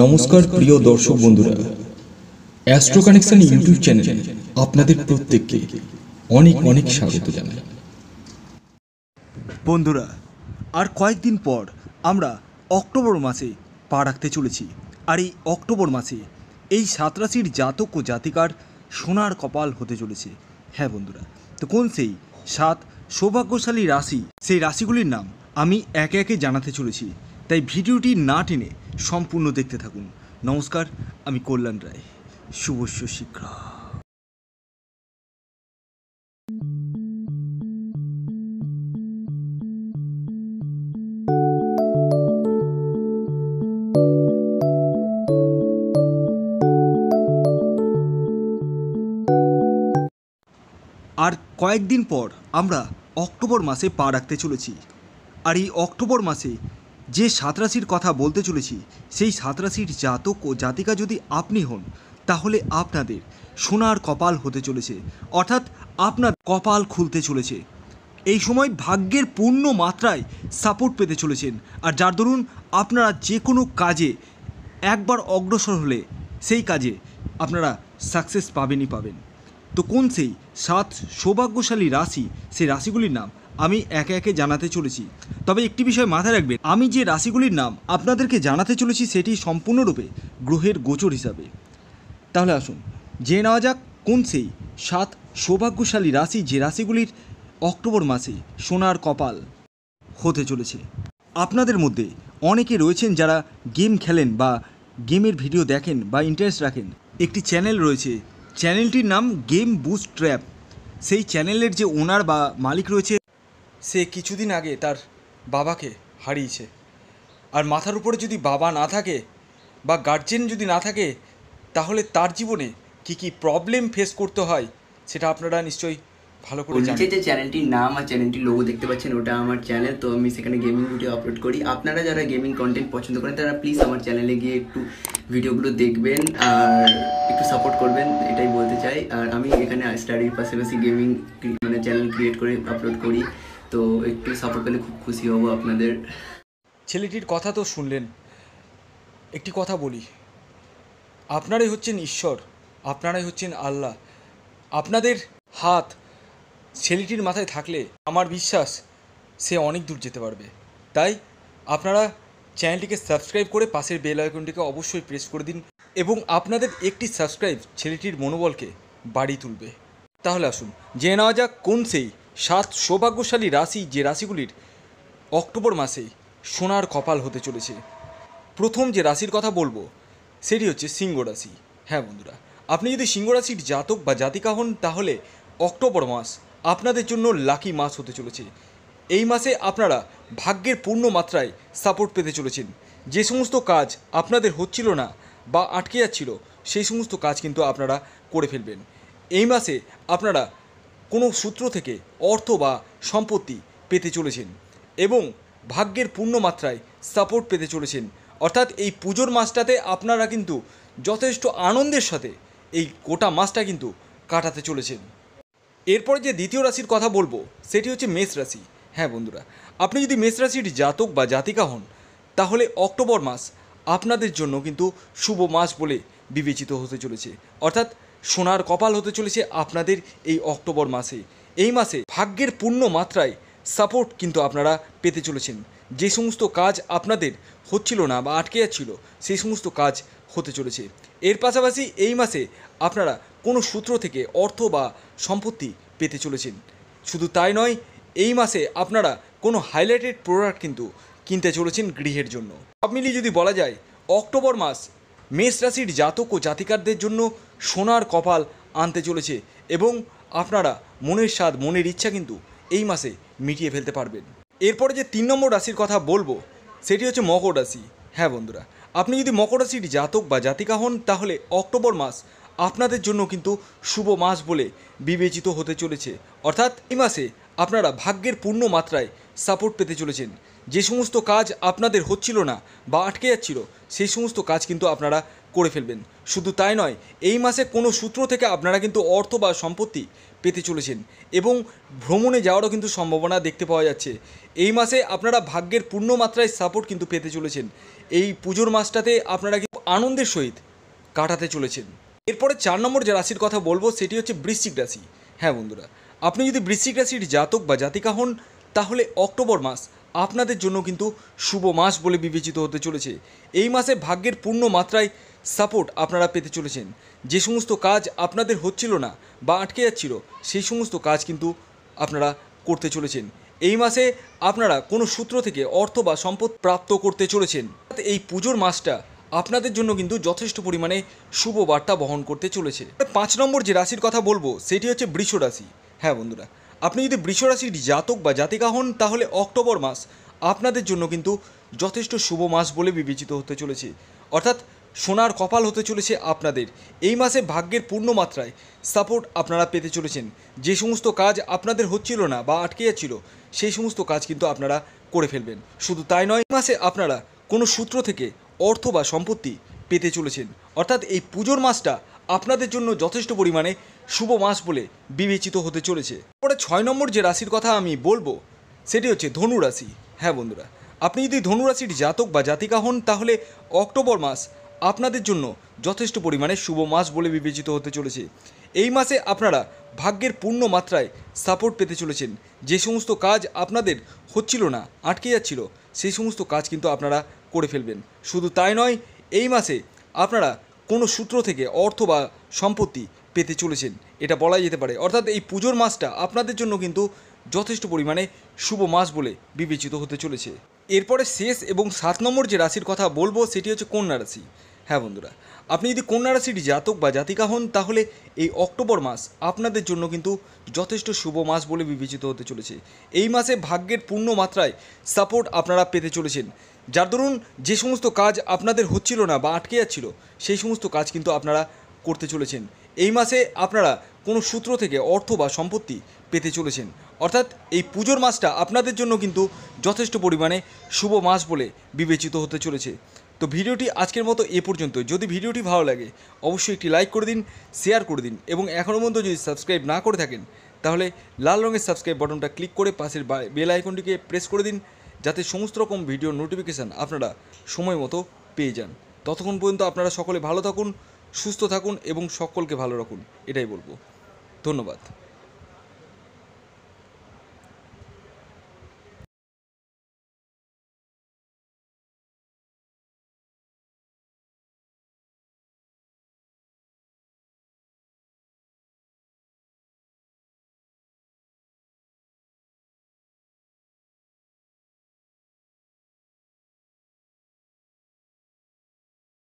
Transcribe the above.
নমস্কার প্রিয় দর্শক বন্ধুরা অ্যাস্ট্রো কানেকশন ইউটিউব চ্যানেলে আপনাদের প্রত্যেককে অনেক অনেক স্বাগত জানাই বন্ধুরা আর কয়েকদিন পর আমরা অক্টোবর মাসে পা রাখতে চলেছি আর এই অক্টোবর মাসে এই সাতরাশির জাতক ও জাতিকার সোনার কপাল হতে চলেছে হ্যাঁ বন্ধুরা তো কোন সেই সাত সৌভাগ্যশালী রাশি সেই রাশিগুলির নাম আমি একে একে জানাতে চলেছি তাই ভিডিওটি না টেনে সম্পূর্ণ দেখতে থাকুন নমস্কার আমি কল্যাণ রায় শুভস্য শিক্ষা আর কয়েকদিন পর আমরা অক্টোবর মাসে পা রাখতে চলেছি আর এই অক্টোবর মাসে যে সাঁতরাশির কথা বলতে চলেছি সেই সাঁতরাশির জাতক ও জাতিকা যদি আপনি হন তাহলে আপনাদের সোনার কপাল হতে চলেছে অর্থাৎ আপনার কপাল খুলতে চলেছে এই সময় ভাগ্যের পূর্ণ মাত্রায় সাপোর্ট পেতে চলেছেন আর যার দরুন আপনারা যে কোনো কাজে একবার অগ্রসর হলে সেই কাজে আপনারা সাকসেস পাবেনই পাবেন তো কোন সেই সাত সৌভাগ্যশালী রাশি সেই রাশিগুলির নাম আমি একে একে জানাতে চলেছি তবে একটি বিষয় মাথায় রাখবেন আমি যে রাশিগুলির নাম আপনাদেরকে জানাতে চলেছি সেটি সম্পূর্ণরূপে গ্রহের গোচর হিসাবে তাহলে আসুন জেনে নেওয়া যাক কোন সেই সাত সৌভাগ্যশালী রাশি যে রাশিগুলির অক্টোবর মাসে সোনার কপাল হতে চলেছে আপনাদের মধ্যে অনেকে রয়েছেন যারা গেম খেলেন বা গেমের ভিডিও দেখেন বা ইন্টারেস্ট রাখেন একটি চ্যানেল রয়েছে চ্যানেলটির নাম গেম বুস্ট ট্র্যাপ সেই চ্যানেলের যে ওনার বা মালিক রয়েছে সে কিছুদিন আগে তার বাবাকে হারিয়েছে আর মাথার উপরে যদি বাবা না থাকে বা গার্জেন যদি না থাকে তাহলে তার জীবনে কি কি প্রবলেম ফেস করতে হয় সেটা আপনারা নিশ্চয়ই ভালো করে জানেন যে চ্যানেলটির নাম আর চ্যানেলটির লোগো দেখতে পাচ্ছেন ওটা আমার চ্যানেল তো আমি সেখানে গেমিং ভিডিও আপলোড করি আপনারা যারা গেমিং কন্টেন্ট পছন্দ করেন তারা প্লিজ আমার চ্যানেলে গিয়ে একটু ভিডিওগুলো দেখবেন আর একটু সাপোর্ট করবেন এটাই বলতে চাই আর আমি এখানে স্টাডির পাশাপাশি গেমিং মানে চ্যানেল ক্রিয়েট করে আপলোড করি তো একটু সাপোর্ট পেলে খুব খুশি হব আপনাদের ছেলেটির কথা তো শুনলেন একটি কথা বলি আপনারাই হচ্ছেন ঈশ্বর আপনারাই হচ্ছেন আল্লাহ আপনাদের হাত ছেলেটির মাথায় থাকলে আমার বিশ্বাস সে অনেক দূর যেতে পারবে তাই আপনারা চ্যানেলটিকে সাবস্ক্রাইব করে পাশের বেল আইকনটিকে অবশ্যই প্রেস করে দিন এবং আপনাদের একটি সাবস্ক্রাইব ছেলেটির মনোবলকে বাড়িয়ে তুলবে তাহলে আসুন জেনে নেওয়া যাক কোন সেই সাত সৌভাগ্যশালী রাশি যে রাশিগুলির অক্টোবর মাসে সোনার কপাল হতে চলেছে প্রথম যে রাশির কথা বলবো সেটি হচ্ছে সিংহ রাশি হ্যাঁ বন্ধুরা আপনি যদি সিংহ রাশির জাতক বা জাতিকা হন তাহলে অক্টোবর মাস আপনাদের জন্য লাকি মাস হতে চলেছে এই মাসে আপনারা ভাগ্যের পূর্ণ মাত্রায় সাপোর্ট পেতে চলেছেন যে সমস্ত কাজ আপনাদের হচ্ছিল না বা আটকে যাচ্ছিল সেই সমস্ত কাজ কিন্তু আপনারা করে ফেলবেন এই মাসে আপনারা কোনো সূত্র থেকে অর্থ বা সম্পত্তি পেতে চলেছেন এবং ভাগ্যের পূর্ণ মাত্রায় সাপোর্ট পেতে চলেছেন অর্থাৎ এই পুজোর মাসটাতে আপনারা কিন্তু যথেষ্ট আনন্দের সাথে এই গোটা মাসটা কিন্তু কাটাতে চলেছেন এরপরে যে দ্বিতীয় রাশির কথা বলবো সেটি হচ্ছে মেষ রাশি হ্যাঁ বন্ধুরা আপনি যদি মেষ রাশির জাতক বা জাতিকা হন তাহলে অক্টোবর মাস আপনাদের জন্য কিন্তু শুভ মাস বলে বিবেচিত হতে চলেছে অর্থাৎ সোনার কপাল হতে চলেছে আপনাদের এই অক্টোবর মাসে এই মাসে ভাগ্যের পূর্ণ মাত্রায় সাপোর্ট কিন্তু আপনারা পেতে চলেছেন যে সমস্ত কাজ আপনাদের হচ্ছিল না বা আটকে যাচ্ছিল সেই সমস্ত কাজ হতে চলেছে এর পাশাপাশি এই মাসে আপনারা কোনো সূত্র থেকে অর্থ বা সম্পত্তি পেতে চলেছেন শুধু তাই নয় এই মাসে আপনারা কোনো হাইলাইটেড প্রোডাক্ট কিন্তু কিনতে চলেছেন গৃহের জন্য সব মিলিয়ে যদি বলা যায় অক্টোবর মাস মেষ রাশির জাতক ও জাতিকারদের জন্য সোনার কপাল আনতে চলেছে এবং আপনারা মনের স্বাদ মনের ইচ্ছা কিন্তু এই মাসে মিটিয়ে ফেলতে পারবেন এরপরে যে তিন নম্বর রাশির কথা বলবো সেটি হচ্ছে মকর রাশি হ্যাঁ বন্ধুরা আপনি যদি মকর রাশির জাতক বা জাতিকা হন তাহলে অক্টোবর মাস আপনাদের জন্য কিন্তু শুভ মাস বলে বিবেচিত হতে চলেছে অর্থাৎ এই মাসে আপনারা ভাগ্যের পূর্ণ মাত্রায় সাপোর্ট পেতে চলেছেন যে সমস্ত কাজ আপনাদের হচ্ছিল না বা আটকে যাচ্ছিল সেই সমস্ত কাজ কিন্তু আপনারা করে ফেলবেন শুধু তাই নয় এই মাসে কোনো সূত্র থেকে আপনারা কিন্তু অর্থ বা সম্পত্তি পেতে চলেছেন এবং ভ্রমণে যাওয়ারও কিন্তু সম্ভাবনা দেখতে পাওয়া যাচ্ছে এই মাসে আপনারা ভাগ্যের পূর্ণ মাত্রায় সাপোর্ট কিন্তু পেতে চলেছেন এই পুজোর মাসটাতে আপনারা কিন্তু আনন্দের সহিত কাটাতে চলেছেন এরপরে চার নম্বর যে রাশির কথা বলবো সেটি হচ্ছে বৃশ্চিক রাশি হ্যাঁ বন্ধুরা আপনি যদি বৃশ্চিক রাশির জাতক বা জাতিকা হন তাহলে অক্টোবর মাস আপনাদের জন্য কিন্তু শুভ মাস বলে বিবেচিত হতে চলেছে এই মাসে ভাগ্যের পূর্ণ মাত্রায় সাপোর্ট আপনারা পেতে চলেছেন যে সমস্ত কাজ আপনাদের হচ্ছিল না বা আটকে যাচ্ছিল সেই সমস্ত কাজ কিন্তু আপনারা করতে চলেছেন এই মাসে আপনারা কোনো সূত্র থেকে অর্থ বা সম্পদ প্রাপ্ত করতে চলেছেন এই পুজোর মাসটা আপনাদের জন্য কিন্তু যথেষ্ট পরিমাণে শুভ বার্তা বহন করতে চলেছে পাঁচ নম্বর যে রাশির কথা বলবো সেটি হচ্ছে বৃষ রাশি হ্যাঁ বন্ধুরা আপনি যদি বৃষরাশির জাতক বা জাতিকা হন তাহলে অক্টোবর মাস আপনাদের জন্য কিন্তু যথেষ্ট শুভ মাস বলে বিবেচিত হতে চলেছে অর্থাৎ সোনার কপাল হতে চলেছে আপনাদের এই মাসে ভাগ্যের পূর্ণ মাত্রায় সাপোর্ট আপনারা পেতে চলেছেন যে সমস্ত কাজ আপনাদের হচ্ছিল না বা আটকে যাচ্ছিল সেই সমস্ত কাজ কিন্তু আপনারা করে ফেলবেন শুধু তাই নয় মাসে আপনারা কোনো সূত্র থেকে অর্থ বা সম্পত্তি পেতে চলেছেন অর্থাৎ এই পুজোর মাসটা আপনাদের জন্য যথেষ্ট পরিমাণে শুভ মাস বলে বিবেচিত হতে চলেছে পরে ছয় নম্বর যে রাশির কথা আমি বলবো সেটি হচ্ছে ধনু রাশি হ্যাঁ বন্ধুরা আপনি যদি ধনু রাশির জাতক বা জাতিকা হন তাহলে অক্টোবর মাস আপনাদের জন্য যথেষ্ট পরিমাণে শুভ মাস বলে বিবেচিত হতে চলেছে এই মাসে আপনারা ভাগ্যের পূর্ণ মাত্রায় সাপোর্ট পেতে চলেছেন যে সমস্ত কাজ আপনাদের হচ্ছিল না আটকে যাচ্ছিল সেই সমস্ত কাজ কিন্তু আপনারা করে ফেলবেন শুধু তাই নয় এই মাসে আপনারা কোনো সূত্র থেকে অর্থ বা সম্পত্তি পেতে চলেছেন এটা বলাই যেতে পারে অর্থাৎ এই পুজোর মাসটা আপনাদের জন্য কিন্তু যথেষ্ট পরিমাণে শুভ মাস বলে বিবেচিত হতে চলেছে এরপরে শেষ এবং সাত নম্বর যে রাশির কথা বলবো সেটি হচ্ছে কন্যা রাশি হ্যাঁ বন্ধুরা আপনি যদি কন্যা রাশির জাতক বা জাতিকা হন তাহলে এই অক্টোবর মাস আপনাদের জন্য কিন্তু যথেষ্ট শুভ মাস বলে বিবেচিত হতে চলেছে এই মাসে ভাগ্যের পূর্ণ মাত্রায় সাপোর্ট আপনারা পেতে চলেছেন যার দরুন যে সমস্ত কাজ আপনাদের হচ্ছিল না বা আটকে যাচ্ছিল সেই সমস্ত কাজ কিন্তু আপনারা করতে চলেছেন এই মাসে আপনারা কোনো সূত্র থেকে অর্থ বা সম্পত্তি পেতে চলেছেন অর্থাৎ এই পুজোর মাসটা আপনাদের জন্য কিন্তু যথেষ্ট পরিমাণে শুভ মাস বলে বিবেচিত হতে চলেছে তো ভিডিওটি আজকের মতো এ পর্যন্ত যদি ভিডিওটি ভালো লাগে অবশ্যই একটি লাইক করে দিন শেয়ার করে দিন এবং এখনও পর্যন্ত যদি সাবস্ক্রাইব না করে থাকেন তাহলে লাল রঙের সাবস্ক্রাইব বাটনটা ক্লিক করে পাশের বেল আইকনটিকে প্রেস করে দিন যাতে সমস্ত রকম ভিডিও নোটিফিকেশান আপনারা সময় মতো পেয়ে যান ততক্ষণ পর্যন্ত আপনারা সকলে ভালো থাকুন সুস্থ থাকুন এবং সকলকে ভালো রাখুন এটাই বলবো ধন্যবাদ